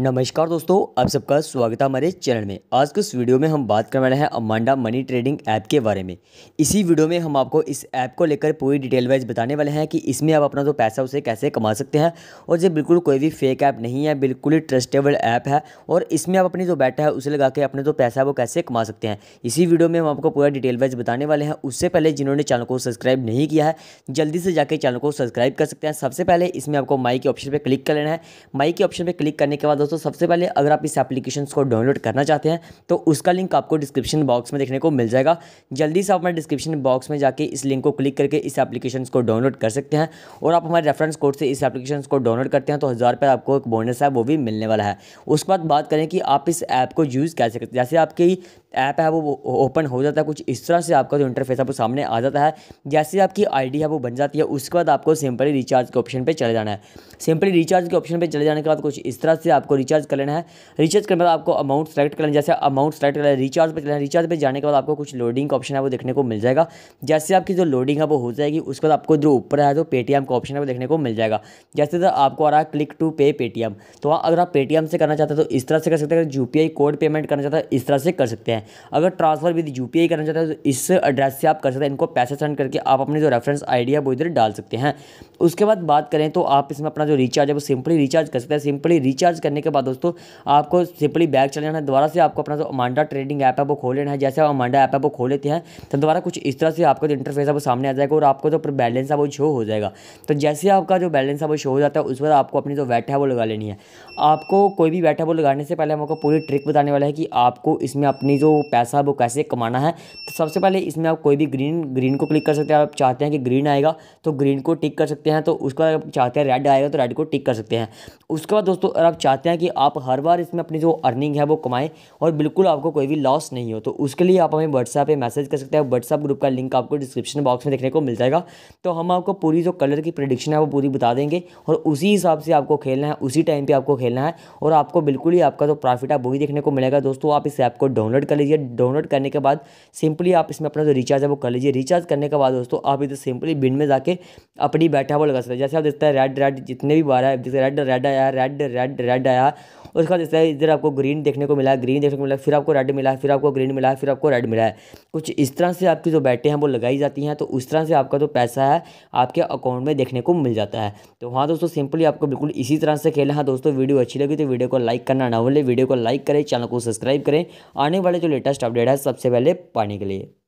नमस्कार दोस्तों आप सबका स्वागत है हमारे चैनल में आज के इस वीडियो में हम बात करने वाले हैं अमांडा मनी ट्रेडिंग ऐप के बारे में इसी वीडियो में हम आपको इस ऐप को लेकर पूरी डिटेल वाइज बताने वाले हैं कि इसमें आप अपना जो तो पैसा उसे कैसे कमा सकते हैं और ये बिल्कुल कोई भी फेक ऐप नहीं है बिल्कुल ही ट्रस्टेबल ऐप है और इसमें आप अपनी जो तो बैठा है उसे लगा के अपने जो तो पैसा है वो कैसे कमा सकते हैं इसी वीडियो में हम आपको पूरा डिटेल वाइज बताने वाले हैं उससे पहले जिन्होंने चैनल को सब्सक्राइब नहीं किया है जल्दी से जाकर चैनल को सब्सक्राइब कर सकते हैं सबसे पहले इसमें आपको माई के ऑप्शन पर क्लिक कर लेना है माई के ऑप्शन पर क्लिक करने के बाद दोस्तों सबसे पहले अगर आप इस एप्लीकेशन को डाउनलोड करना चाहते हैं तो उसका लिंक आपको डिस्क्रिप्शन बॉक्स में देखने को मिल जाएगा जल्दी से आप हमारे डिस्क्रिप्शन बॉक्स में जाके इस लिंक को क्लिक करके इस एप्लीकेशन को डाउनलोड कर सकते हैं और आप हमारे रेफरेंस कोड से इस एप्लीकेशन को डाउनलोड करते हैं तो हज़ार रुपये आपको एक बोनस है वो भी मिलने वाला है उसके बाद बात करें कि आप इस ऐप को यूज़ कैसे करते हैं जैसे आपकी ऐप है वो ओपन हो जाता है कुछ इस तरह से आपका जो इंटरफेस है वो सामने आ जाता है जैसे आपकी आईडी है वो बन जाती है उसके बाद आपको सिंपली रिचार्ज के ऑप्शन पे चले जाना है सिंपली रिचार्ज के ऑप्शन पे चले जाने के बाद कुछ इस तरह से आपको आपको रिचार्ज कर लेना है रिचार्ज करने के बाद आपको अमाउंट सेलेक्ट कर लेना जैसे अमाउंट सेलेक्ट कर रिचार्ज पर चलना रिचार्ज पर जाने के बाद आपको कुछ लोडिंग का ऑप्शन है वो देखने को मिल जाएगा जैसे आपकी जो लोडिंग है वो हो जाएगी उसके बाद आपको जो ऊपर है जो पेटीएम का ऑप्शन है वो देखने को मिल जाएगा जैसे तो आपको आ रहा है क्लिक टू पे पेटीएम तो अगर आप पेटीएम से करना चाहते हैं तो इस तरह से कर सकते हैं अगर यू कोड पेमेंट करना चाहते हैं इस तरह से कर सकते हैं अगर ट्रांसफर विद यू करना चाहते हैं तो इस एड्रेस से आप कर सकते हैं इनको पैसे सेंड करके आप अपने जो रेफरेंस आईडी है वो इधर डाल सकते हैं उसके बाद बात करें तो आप इसमें अपना जो रिचार्ज है वो सिंपली रिचार्ज कर सकते हैं सिंपली रिचार्ज करने के बाद दोस्तों आपको सिंपली बैग चले जाना है दोबारा से आपको अपना जो अमांडा ट्रेडिंग ऐप है वो खोल लेना है जैसे आप अमांडा ऐप है वो खोल लेते हैं तो दोबारा कुछ इस तरह से आपका जो इंटरफेस है वो सामने आ जाएगा और आपको जो बैलेंस है वो शो हो जाएगा तो जैसे आपका जो बैलेंस है वो शो हो जाता है उस वक्त आपको अपनी जो वैट है वो लगा लेनी है आपको कोई भी वैट है वो लगाने से पहले हम आपको पूरी ट्रिक बताने वाला है कि आपको इसमें अपनी जो पैसा है वो कैसे कमाना है तो सबसे पहले इसमें आप कोई भी ग्रीन ग्रीन को क्लिक कर सकते हैं आप चाहते हैं कि ग्रीन आएगा तो ग्रीन को टिक कर सकते हैं तो उसके बाद चाहते हैं रेड आएगा तो रेड को टिक कर सकते हैं उसके बाद दोस्तों अगर आप चाहते हैं है कि आप हर बार इसमें अपनी जो अर्निंग है वो कमाएं और बिल्कुल आपको कोई भी लॉस नहीं हो तो उसके लिए आप हमें व्हाट्सएप पे मैसेज कर सकते हैं व्हाट्सएप ग्रुप का लिंक आपको डिस्क्रिप्शन बॉक्स में देखने को मिल जाएगा तो हम आपको पूरी जो कलर की प्रडिक्शन है वो पूरी बता देंगे और उसी हिसाब से आपको खेलना है उसी टाइम पर आपको खेलना है और आपको बिल्कुल ही आपका जो प्रॉफिट है वो भी देखने को मिलेगा दोस्तों आप इस ऐप को डाउनलोड कर लीजिए डाउनलोड करने के बाद सिंपली आप इसमें अपना जो रिचार्ज है वो कर लीजिए रिचार्ज करने के बाद दोस्तों आप इधर सिंपली बिन में जाके अपनी बैठा हुआ लगा सकते हैं जैसे आप देखते हैं रेड रेड जितने भी बार है जैसे रेड रेड आया रेड रेड रेड आया आया उसके बाद इसका इधर आपको ग्रीन देखने को मिला ग्रीन देखने को मिला फिर आपको रेड मिला फिर आपको ग्रीन मिला फिर आपको रेड मिला है कुछ इस तरह से आपकी जो बैटें हैं वो लगाई जाती हैं तो उस तरह से आपका जो पैसा है आपके अकाउंट में देखने को मिल जाता है तो हाँ दोस्तों सिंपली आपको बिल्कुल इसी तरह से खेलना है हाँ दोस्तों वीडियो अच्छी लगी तो वीडियो को लाइक करना ना भूलें वीडियो को लाइक करें चैनल को सब्सक्राइब करें आने वाले जो लेटेस्ट अपडेट है सबसे पहले पाने के लिए